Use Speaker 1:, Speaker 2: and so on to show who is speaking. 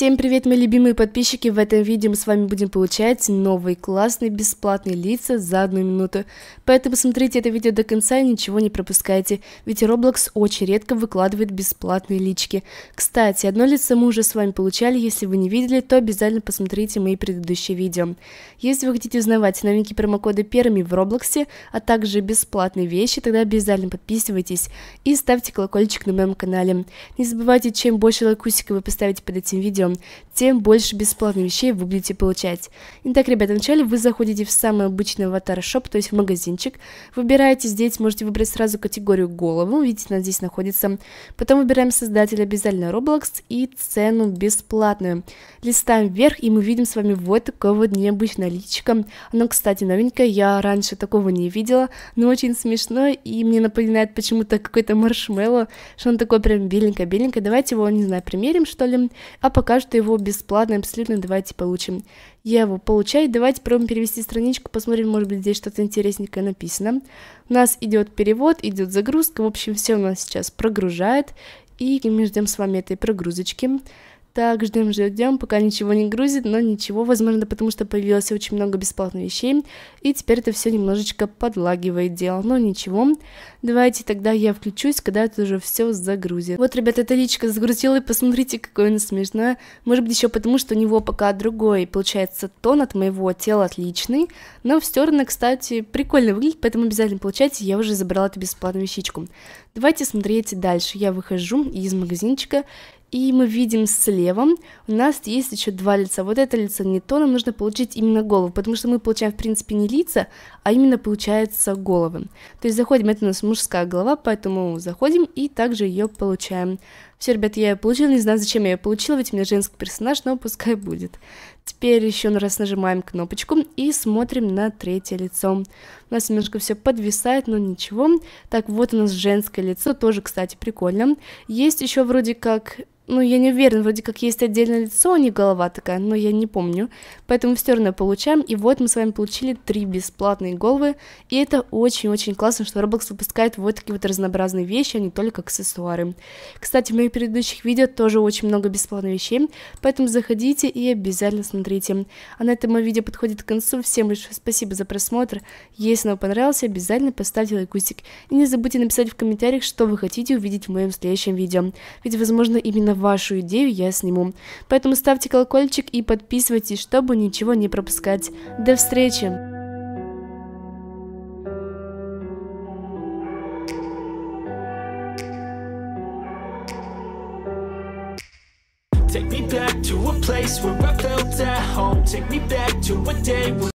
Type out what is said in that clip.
Speaker 1: Всем привет, мои любимые подписчики! В этом видео мы с вами будем получать новые классные бесплатные лица за одну минуту. Поэтому смотрите это видео до конца и ничего не пропускайте, ведь Roblox очень редко выкладывает бесплатные лички. Кстати, одно лицо мы уже с вами получали, если вы не видели, то обязательно посмотрите мои предыдущие видео. Если вы хотите узнавать новинки промокоды первыми в Roblox, а также бесплатные вещи, тогда обязательно подписывайтесь и ставьте колокольчик на моем канале. Не забывайте, чем больше лайкусиков вы поставите под этим видео, долго, тем больше бесплатных вещей вы будете получать. Итак, ребята, вначале вы заходите в самый обычный аватар-шоп, то есть в магазинчик, выбираете здесь, можете выбрать сразу категорию голову, видите, она здесь находится, потом выбираем создателя обязательно Roblox и цену бесплатную. Листаем вверх, и мы видим с вами вот такое вот необычное личико, оно, кстати, новенькое, я раньше такого не видела, но очень смешно, и мне напоминает почему-то какой-то маршмелло, что он такой прям беленькое-беленькое, давайте его, не знаю, примерим, что ли, а пока пока что его бесплатно абсолютно давайте получим. Я его получаю. Давайте пробуем перевести страничку, посмотрим, может быть, здесь что-то интересненькое написано. У нас идет перевод, идет загрузка. В общем, все у нас сейчас прогружает. И мы ждем с вами этой прогрузочки. Так, ждем, ждем, пока ничего не грузит, но ничего, возможно, потому что появилось очень много бесплатных вещей, и теперь это все немножечко подлагивает дело, но ничего. Давайте тогда я включусь, когда это уже все загрузит. Вот, ребята, эта личка загрузила, и посмотрите, какое она смешное. Может быть, еще потому, что у него пока другой, получается, тон от моего тела отличный, но все равно, кстати, прикольно выглядит, поэтому обязательно получайте, я уже забрала эту бесплатную вещичку. Давайте смотреть дальше. Я выхожу из магазинчика и мы видим слева, у нас есть еще два лица. Вот это лицо не то, нам нужно получить именно голову, потому что мы получаем, в принципе, не лица, а именно получается головы. То есть заходим, это у нас мужская голова, поэтому заходим и также ее получаем все, ребят, я ее получила, не знаю, зачем я ее получила, ведь у меня женский персонаж, но пускай будет. Теперь еще раз нажимаем кнопочку и смотрим на третье лицо. У нас немножко все подвисает, но ничего. Так, вот у нас женское лицо, тоже, кстати, прикольно. Есть еще вроде как ну, я не уверен, вроде как есть отдельное лицо, а не голова такая, но я не помню. Поэтому все равно получаем, и вот мы с вами получили три бесплатные головы, и это очень-очень классно, что Roblox выпускает вот такие вот разнообразные вещи, а не только аксессуары. Кстати, в предыдущих видео тоже очень много бесплатных вещей, поэтому заходите и обязательно смотрите. А на этом мое видео подходит к концу. Всем большое спасибо за просмотр. Если оно понравилось, обязательно поставьте лайкусик. И не забудьте написать в комментариях, что вы хотите увидеть в моем следующем видео. Ведь, возможно, именно вашу идею я сниму. Поэтому ставьте колокольчик и подписывайтесь, чтобы ничего не пропускать. До встречи! Take me back to a place where I felt at home Take me back to a day when